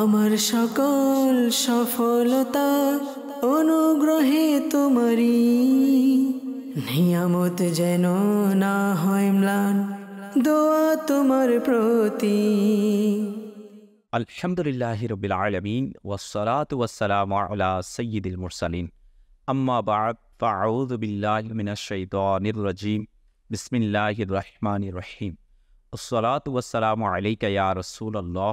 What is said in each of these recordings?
আমার সকল সফলতা অনুগ্রহে তোমারি নিয়ামত যেন না হয় ম্লান দোয়া তোমার প্রতি আলহামদুলিল্লাহ রবিল আলমিন ওয়াসালাত ওয়াসালাম আলা সৈয়দুল মুরসালিন আম্মা বাদ ফাউদ বিল্লাহ মিনাশ শাইতানির রাজিম বিসমিল্লাহির রহমানির রহিম ওয়াসসালাতু ওয়াসসালামু আলাইকা ইয়া রাসূলুল্লাহ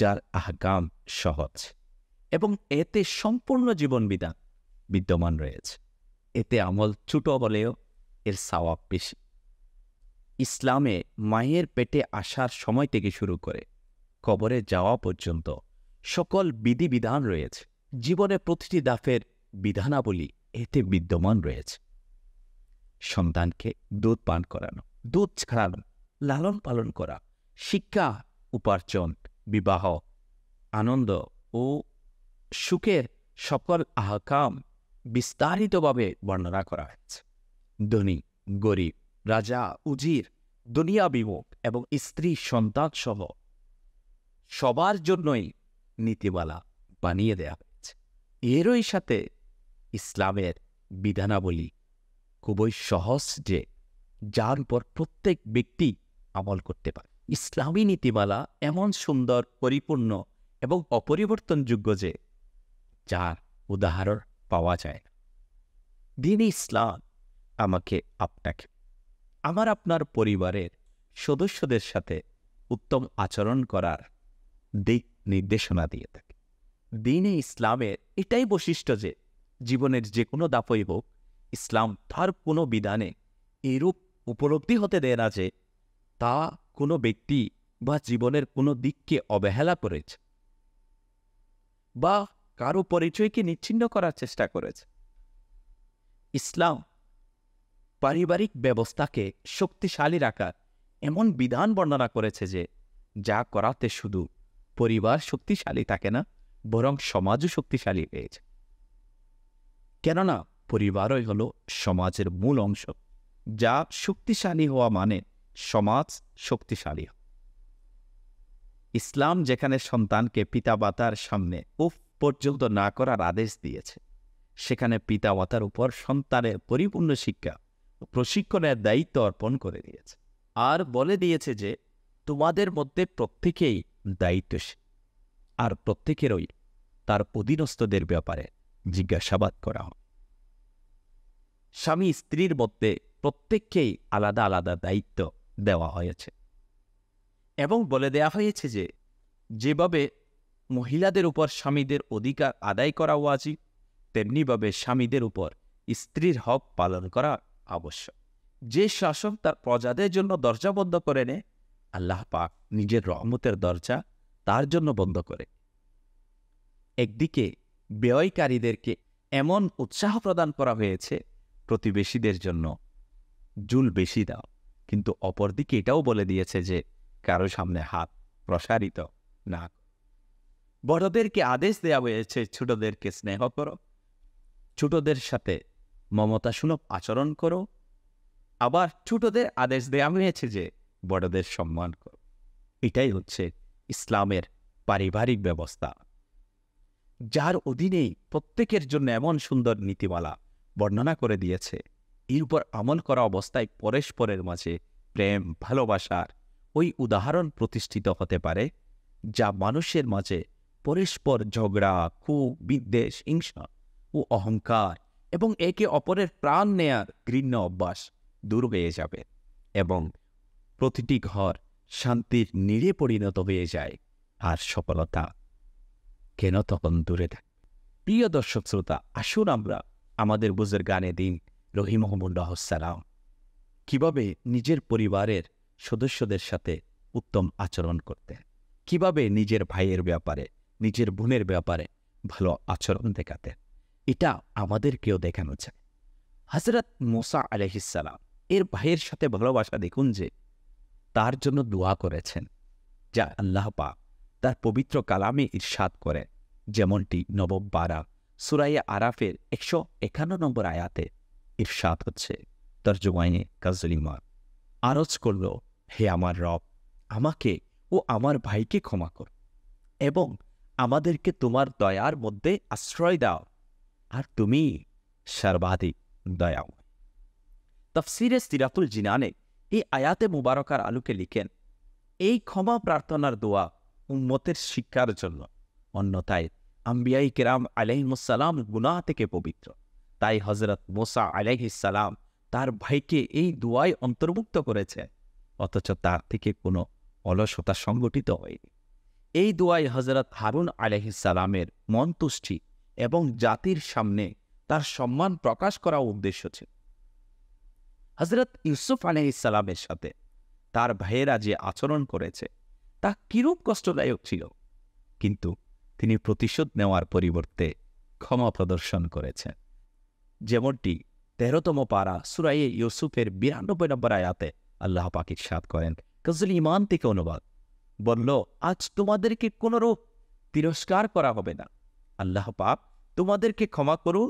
যার আহকাম সহজ এবং এতে সম্পূর্ণ জীবনবিধান বিদ্যমান রয়েছে এতে আমল ছুটো বলেও এর সওয়াব বেশি ইসলামে মায়ের পেটে আসার সময় থেকে শুরু করে কবরে যাওয়া পর্যন্ত সকল বিধিবিধান রয়েছে জীবনে প্রতিটি দাফের বিধানাবলী এতে বিদ্যমান রয়েছে সন্তানকে দুধ পান করানো দুধ ছাড়ানো লালন পালন করা শিক্ষা উপার্জন বিবাহ আনন্দ ও সুখের সকল আহকাম বিস্তারিতভাবে বর্ণনা করা হয়েছে ধনী গরিব রাজা উজির দুনিয়া বিমুখ এবং স্ত্রী সন্তান সহ সবার জন্যই নীতিমালা বানিয়ে দেয়া হয়েছে এরই সাথে ইসলামের বিধানাবলী খুবই সহজ যে যার উপর প্রত্যেক ব্যক্তি আমল করতে পারে ইসলামী নীতিমালা এমন সুন্দর পরিপূর্ণ এবং অপরিবর্তনযোগ্য যে যার উদাহরণ পাওয়া যায় না দিন ইসলাম আমাকে আপনাকে আমার আপনার পরিবারের সদস্যদের সাথে উত্তম আচরণ করার দিক নির্দেশনা দিয়ে থাকে দিনে ইসলামের এটাই বৈশিষ্ট্য যে জীবনের যে কোনো দাপই হোক ইসলাম তার কোনো বিধানে এরূপ উপলব্ধি হতে দেয় না যে তা কোনো ব্যক্তি বা জীবনের কোনো দিককে অবহেলা করেছে বা কারো পরিচয়কে নিচ্ছিন্ন করার চেষ্টা করেছে ইসলাম পারিবারিক ব্যবস্থাকে শক্তিশালী রাখার এমন বিধান বর্ণনা করেছে যে যা করাতে শুধু পরিবার শক্তিশালী থাকে না বরং সমাজও শক্তিশালী হয়েছে কেননা পরিবারই হল সমাজের মূল অংশ যা শক্তিশালী হওয়া মানে সমাজ শক্তিশালী ইসলাম যেখানে সন্তানকে পিতা মাতার সামনে উফ পর্যন্ত না করার আদেশ দিয়েছে সেখানে পিতা মাতার উপর সন্তানের পরিপূর্ণ শিক্ষা প্রশিক্ষণের দায়িত্ব অর্পণ করে দিয়েছে আর বলে দিয়েছে যে তোমাদের মধ্যে প্রত্যেকেই দায়িত্বশীল আর প্রত্যেকেরই তার অধীনস্থদের ব্যাপারে জিজ্ঞাসাবাদ করা হয় স্বামী স্ত্রীর মধ্যে প্রত্যেককেই আলাদা আলাদা দায়িত্ব দেওয়া হয়েছে এবং বলে দেয়া হয়েছে যে যেভাবে মহিলাদের উপর স্বামীদের অধিকার আদায় করা ওয়াজিব তেমনিভাবে স্বামীদের উপর স্ত্রীর হক পালন করা আবশ্যক যে শাসক তার প্রজাদের জন্য দরজা বন্ধ করে নে আল্লাহ পাক নিজের রহমতের দরজা তার জন্য বন্ধ করে একদিকে ব্যয়কারীদেরকে এমন উৎসাহ প্রদান করা হয়েছে প্রতিবেশীদের জন্য জুল বেশি দাও কিন্তু অপরদিকে এটাও বলে দিয়েছে যে কারো সামনে হাত প্রসারিত না বড়দেরকে আদেশ দেওয়া হয়েছে ছোটদেরকে স্নেহ করো ছোটদের সাথে মমতা সুলভ আচরণ করো আবার ছোটদের আদেশ দেওয়া হয়েছে যে বড়দের সম্মান করো এটাই হচ্ছে ইসলামের পারিবারিক ব্যবস্থা যার অধীনেই প্রত্যেকের জন্য এমন সুন্দর নীতিমালা বর্ণনা করে দিয়েছে এর উপর আমল করা অবস্থায় পরস্পরের মাঝে প্রেম ভালোবাসার ওই উদাহরণ প্রতিষ্ঠিত হতে পারে যা মানুষের মাঝে পরস্পর ঝগড়া খুব বিদ্বেষ হিংসা ও অহংকার এবং একে অপরের প্রাণ নেয়ার ঘৃণ্য অভ্যাস দূর হয়ে যাবে এবং প্রতিটি ঘর শান্তির নিরে পরিণত হয়ে যায় আর সফলতা কেন তখন দূরে থাকে প্রিয় দর্শক শ্রোতা আসুন আমরা আমাদের বুঝের গানে দিন রহিমহমুল্লাহসালাম কিভাবে নিজের পরিবারের সদস্যদের সাথে উত্তম আচরণ করতে কিভাবে নিজের ভাইয়ের ব্যাপারে নিজের বোনের ব্যাপারে ভালো আচরণ দেখাতেন এটা আমাদেরকেও দেখানো যায় হজরত মোসা আলহিসাল্লাম এর ভাইয়ের সাথে ভালোবাসা দেখুন যে তার জন্য দোয়া করেছেন যা আল্লাহ পা তার পবিত্র কালামে ইরশাদ করে যেমনটি নবম বারা সুরাইয়া আরাফের একশো একান্ন নম্বর আয়াতে ইরশাদ হচ্ছে তর্জমাইনে কাজলিমা আরজ করল হে আমার রব আমাকে ও আমার ভাইকে ক্ষমা কর এবং আমাদেরকে তোমার দয়ার মধ্যে আশ্রয় দাও আর তুমি সর্বাধিক দয়াও তফসিরে সিরাতুল জিনানে এই আয়াতে মুবারকার আলোকে লিখেন এই ক্ষমা প্রার্থনার দোয়া উম্মতের শিক্ষার জন্য অন্যথায় আম্বিয়াই কেরাম আলহিমুসালাম গুনা থেকে পবিত্র তাই হজরত মোসা আলাইহিসালাম তার ভাইকে এই দোয়াই অন্তর্ভুক্ত করেছে অথচ তার থেকে কোনো অলসতা সংগঠিত হয়নি এই দোয়াই হজরত হারুন আলহিসালামের মন্তুষ্টি এবং জাতির সামনে তার সম্মান প্রকাশ করা উদ্দেশ্য ছিল হজরত ইউসুফ আলহিসালামের সাথে তার ভাইয়েরা যে আচরণ করেছে তা কিরূপ কষ্টদায়ক ছিল কিন্তু তিনি প্রতিশোধ নেওয়ার পরিবর্তে ক্ষমা প্রদর্শন করেছেন যেমনটি তেরোতম পারা সুরাইয়ে ইউসুফের বিরানব্বই নম্বর আয়াতে আল্লাহ পাকির ইরশাদ করেন কাজুল ইমান থেকে অনুবাদ বলল আজ তোমাদেরকে কোনোরূপ তিরস্কার করা হবে না আল্লাহ পাক তোমাদেরকে ক্ষমা করুন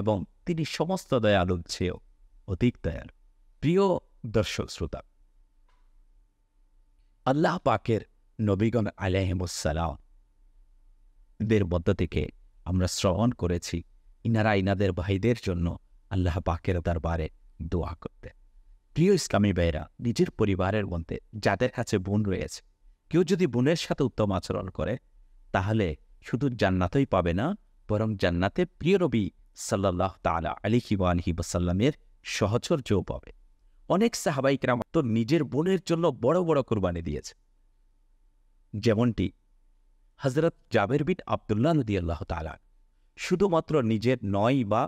এবং তিনি সমস্ত দয়ালুর ছেও অধিক দয়ার প্রিয় দর্শক শ্রোতা আল্লাহ পাকের নবীগণ আলাহিমুসালাম দের মধ্য থেকে আমরা শ্রবণ করেছি ইনারা ইনাদের ভাইদের জন্য আল্লাহ পাকের দরবারে দোয়া করতেন প্রিয় ইসলামী ভাইয়েরা নিজের পরিবারের মধ্যে যাদের কাছে বোন রয়েছে কেউ যদি বোনের সাথে উত্তম আচরণ করে তাহলে শুধু জান্নাতই পাবে না বরং জান্নাতে প্রিয় রবি সাল্লাহ তালা আলী হিবান হিবাসাল্লামের সহচর্যও পাবে অনেক সাহাবাইকরাম তো নিজের বোনের জন্য বড় বড় কোরবানি দিয়েছে যেমনটি হজরত জাবের বিন আবদুল্লাহ নদী আল্লাহ তালা শুধুমাত্র নিজের নয় বা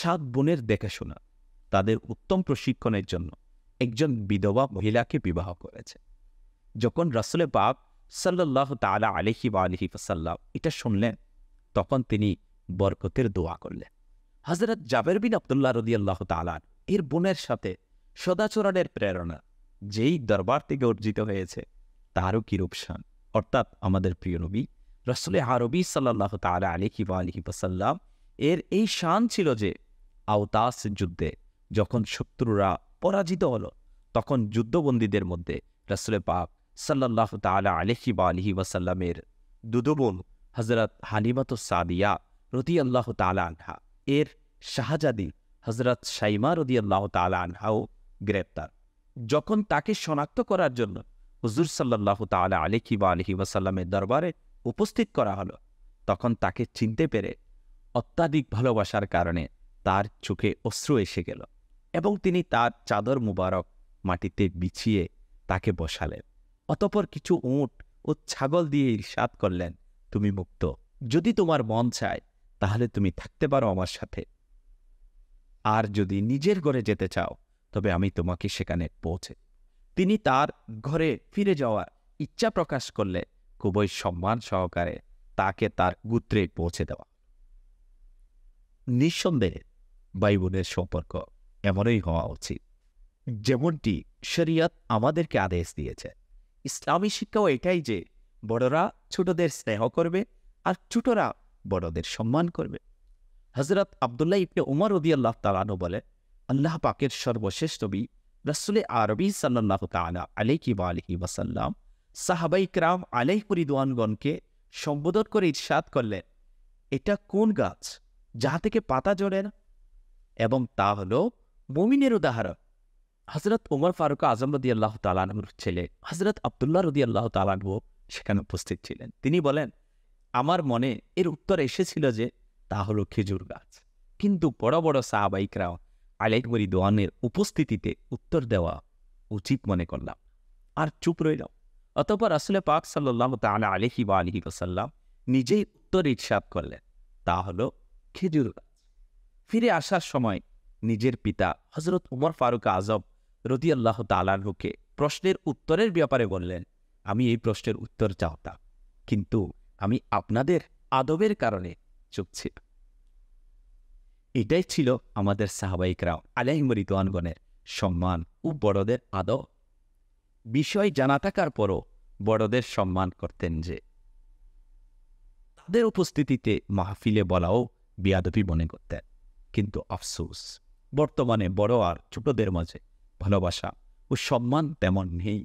সাত বোনের দেখাশোনা তাদের উত্তম প্রশিক্ষণের জন্য একজন বিধবা মহিলাকে বিবাহ করেছে যখন রাসুলে বাপ সাল্লাহ তালা আলহি বা আলহি ফাসাল্লাম এটা শুনলেন তখন তিনি বরকতের দোয়া করলেন হজরত জাবের বিন আবদুল্লাহ রদি আল্লাহ তালার এর বোনের সাথে সদাচরণের প্রেরণা যেই দরবার থেকে অর্জিত হয়েছে তারও কিরূপ রূপসান অর্থাৎ আমাদের প্রিয় নবী রসুল আরবি সাল্লাহ তালা আলিহি বা আলিহি বাসাল্লাম এর এই শান ছিল যে আওতাস যুদ্ধে যখন শত্রুরা পরাজিত হল তখন যুদ্ধবন্দীদের মধ্যে রসুল পাক সাল্লাহ তালা আলহি বা আলহি ওয়াসাল্লামের দুদুবন হজরত হালিমাত সাদিয়া রদি আল্লাহ তালা আনহা এর শাহজাদি হজরত সাইমা রদি আল্লাহ তালা আনহাও গ্রেপ্তার যখন তাকে শনাক্ত করার জন্য হুজুর সাল্লাহ তালা আলহি বা আলহি ওয়াসাল্লামের দরবারে উপস্থিত করা হলো তখন তাকে চিনতে পেরে অত্যাধিক ভালোবাসার কারণে তার চোখে অশ্রু এসে গেল এবং তিনি তার চাদর মুবারক মাটিতে বিছিয়ে তাকে বসালেন অতপর কিছু উঁট ও ছাগল দিয়ে ইরশাদ করলেন তুমি মুক্ত যদি তোমার মন চায় তাহলে তুমি থাকতে পারো আমার সাথে আর যদি নিজের ঘরে যেতে চাও তবে আমি তোমাকে সেখানে পৌঁছে তিনি তার ঘরে ফিরে যাওয়ার ইচ্ছা প্রকাশ করলে খুবই সম্মান সহকারে তাকে তার গুত্রে পৌঁছে দেওয়া নিঃসন্দেহে ভাই বোনের সম্পর্ক এমনই হওয়া উচিত যেমনটি শরিয়ত আমাদেরকে আদেশ দিয়েছে ইসলামী শিক্ষাও এটাই যে বড়রা ছোটদের স্নেহ করবে আর ছোটরা বড়দের সম্মান করবে হজরত আবদুল্লাহ ইবনে উমর রদি আল্লাহ তালানো বলে আল্লাহ পাকের সর্বশেষ নবী রসুল আরবি সাল্লাহ তালা আলিকি বা আলহি ওয়াসাল্লাম সাহাবাই ক্রাম আলাইপুর সম্বোধন করে ইৎসাদ করলেন এটা কোন গাছ যা থেকে পাতা জড়ে না এবং তা হল মমিনের উদাহরণ হজরত ওমর ফারুক আজম রদি আল্লাহ তালানহুর ছেলে হজরত আবদুল্লাহ রদি আল্লাহ তালানহু সেখানে উপস্থিত ছিলেন তিনি বলেন আমার মনে এর উত্তর এসেছিল যে তা হল খেজুর গাছ কিন্তু বড় বড় সাহাবাইকরাও আলেকমরি দোয়ানের উপস্থিতিতে উত্তর দেওয়া উচিত মনে করলাম আর চুপ রইলাম অতপর আসলে পাক সাল্লাহ তালা আলহি বা আলহি ওসাল্লাম নিজেই উত্তর ইচ্ছাদ করলেন তা হল খেজুর ফিরে আসার সময় নিজের পিতা হজরত উমর ফারুক আজম রদি আল্লাহ তালানহুকে প্রশ্নের উত্তরের ব্যাপারে বললেন আমি এই প্রশ্নের উত্তর চাওতাম কিন্তু আমি আপনাদের আদবের কারণে চুপ এটাই ছিল আমাদের সাহাবাইকরাও আলহিম সম্মান ও বড়দের আদব বিষয় জানা থাকার পরও বড়দের সম্মান করতেন যে তাদের উপস্থিতিতে মাহফিলে বলাও বিয়াদপি মনে করতেন কিন্তু আফসোস বর্তমানে বড় আর ছোটদের মাঝে ভালোবাসা ও সম্মান তেমন নেই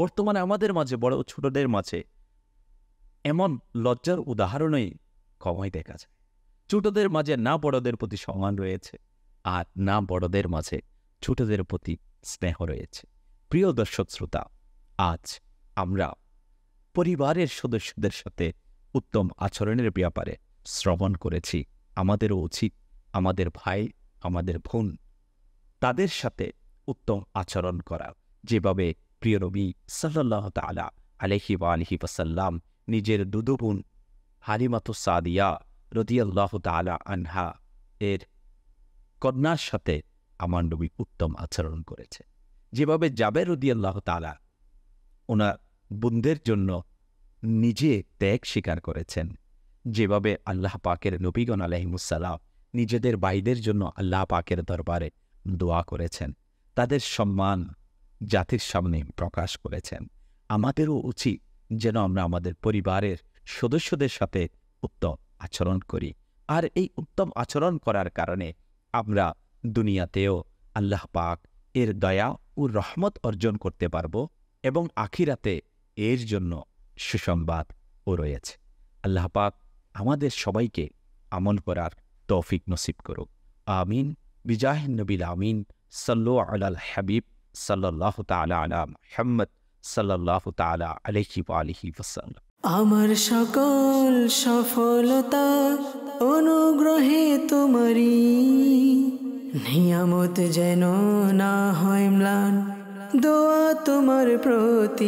বর্তমানে আমাদের মাঝে বড় ছোটদের মাঝে এমন লজ্জার উদাহরণই কমাই দেখা যায় ছোটদের মাঝে না বড়দের প্রতি সম্মান রয়েছে আর না বড়দের মাঝে ছোটদের প্রতি স্নেহ রয়েছে প্রিয় দর্শক শ্রোতা আজ আমরা পরিবারের সদস্যদের সাথে উত্তম আচরণের ব্যাপারে শ্রবণ করেছি আমাদেরও উচিত আমাদের ভাই আমাদের বোন তাদের সাথে উত্তম আচরণ করা যেভাবে প্রিয় নবী সাল্লাহ তালা আলহি বা আলহি বাসাল্লাম নিজের দুদু বোন হালিমাতু সাদিয়া রদিয়াল্লাহ তালা আনহা এর কন্যার সাথে আমার নবী উত্তম আচরণ করেছে যেভাবে জাবের রদিয়াল্লাহ তালা ওনার বুন্দের জন্য নিজে ত্যাগ স্বীকার করেছেন যেভাবে আল্লাহ পাকের নবীগণ আলহিমুসাল্লাম নিজেদের বাইদের জন্য আল্লাহ পাকের দরবারে দোয়া করেছেন তাদের সম্মান জাতির সামনে প্রকাশ করেছেন আমাদেরও উচিত যেন আমরা আমাদের পরিবারের সদস্যদের সাথে উত্তম আচরণ করি আর এই উত্তম আচরণ করার কারণে আমরা দুনিয়াতেও আল্লাহ পাক এর দয়া ও রহমত অর্জন করতে পারব এবং আখিরাতে এর জন্য সুসংবাদ ও রয়েছে আল্লাহ পাক আমাদের সবাইকে আমল করার তৌফিক নসিব করুক আমিন বিজাহ নবীল আমিন সাল্লু আলাল হাবিব সাল্লাহ তালা আলা মোহাম্মদ সাল্লাহ তালা আলহি আলহি ওসাল্লাম আমার সকল সফলতা অনুগ্রহে তোমারই নিয়ামত যেন না হয় ম্লান দোয়া তোমার প্রতি